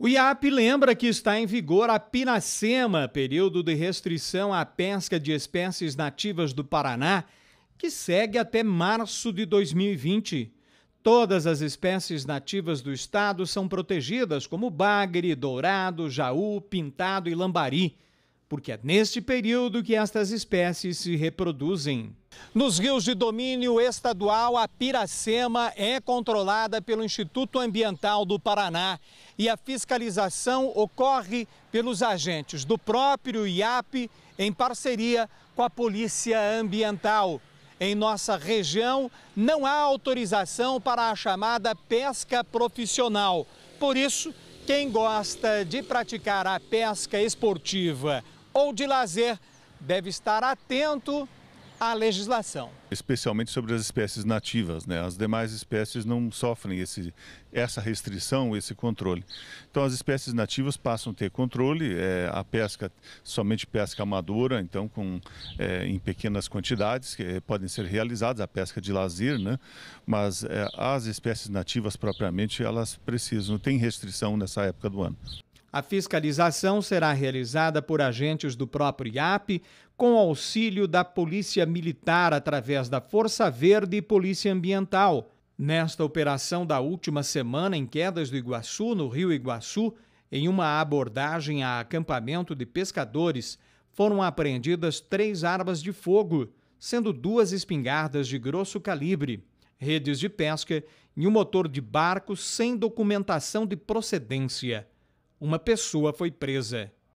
O IAP lembra que está em vigor a Pinacema, período de restrição à pesca de espécies nativas do Paraná, que segue até março de 2020. Todas as espécies nativas do estado são protegidas, como bagre, dourado, jaú, pintado e lambari, porque é neste período que estas espécies se reproduzem. Nos rios de domínio estadual, a Piracema é controlada pelo Instituto Ambiental do Paraná e a fiscalização ocorre pelos agentes do próprio IAP em parceria com a Polícia Ambiental. Em nossa região, não há autorização para a chamada pesca profissional. Por isso, quem gosta de praticar a pesca esportiva ou de lazer deve estar atento à legislação. Especialmente sobre as espécies nativas, né? As demais espécies não sofrem esse, essa restrição, esse controle. Então as espécies nativas passam a ter controle, é, a pesca, somente pesca amadora, então com, é, em pequenas quantidades, que eh, podem ser realizadas, a pesca de lazer, né? Mas é, as espécies nativas propriamente, elas precisam, tem restrição nessa época do ano. A fiscalização será realizada por agentes do próprio IAP, com auxílio da Polícia Militar através da Força Verde e Polícia Ambiental. Nesta operação da última semana em Quedas do Iguaçu, no Rio Iguaçu, em uma abordagem a acampamento de pescadores, foram apreendidas três armas de fogo, sendo duas espingardas de grosso calibre, redes de pesca e um motor de barco sem documentação de procedência uma pessoa foi presa.